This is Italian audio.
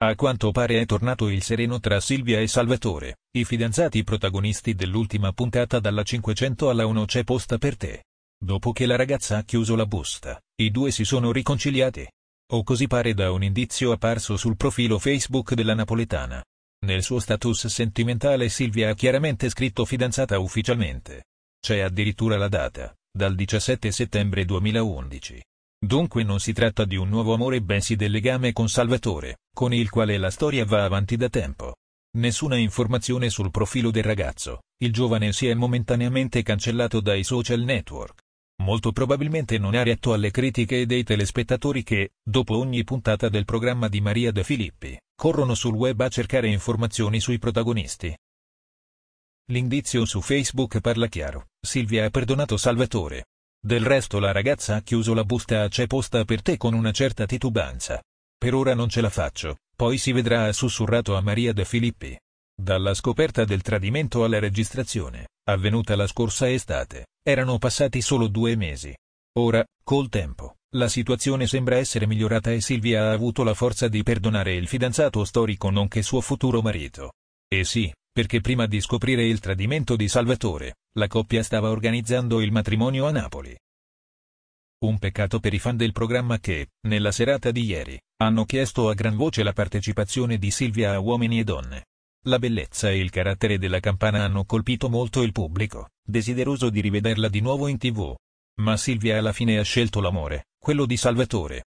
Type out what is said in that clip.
A quanto pare è tornato il sereno tra Silvia e Salvatore, i fidanzati protagonisti dell'ultima puntata dalla 500 alla 1 c'è posta per te. Dopo che la ragazza ha chiuso la busta, i due si sono riconciliati. O così pare da un indizio apparso sul profilo Facebook della napoletana. Nel suo status sentimentale Silvia ha chiaramente scritto fidanzata ufficialmente. C'è addirittura la data, dal 17 settembre 2011. Dunque non si tratta di un nuovo amore bensì del legame con Salvatore, con il quale la storia va avanti da tempo. Nessuna informazione sul profilo del ragazzo, il giovane si è momentaneamente cancellato dai social network. Molto probabilmente non ha retto alle critiche dei telespettatori che, dopo ogni puntata del programma di Maria De Filippi, corrono sul web a cercare informazioni sui protagonisti. L'indizio su Facebook parla chiaro, Silvia ha perdonato Salvatore, del resto la ragazza ha chiuso la busta a c'è posta per te con una certa titubanza. Per ora non ce la faccio, poi si vedrà ha sussurrato a Maria De Filippi. Dalla scoperta del tradimento alla registrazione, avvenuta la scorsa estate, erano passati solo due mesi. Ora, col tempo, la situazione sembra essere migliorata e Silvia ha avuto la forza di perdonare il fidanzato storico nonché suo futuro marito. E sì, perché prima di scoprire il tradimento di Salvatore, la coppia stava organizzando il matrimonio a Napoli. Un peccato per i fan del programma che, nella serata di ieri, hanno chiesto a gran voce la partecipazione di Silvia a Uomini e Donne. La bellezza e il carattere della campana hanno colpito molto il pubblico, desideroso di rivederla di nuovo in tv. Ma Silvia alla fine ha scelto l'amore, quello di Salvatore,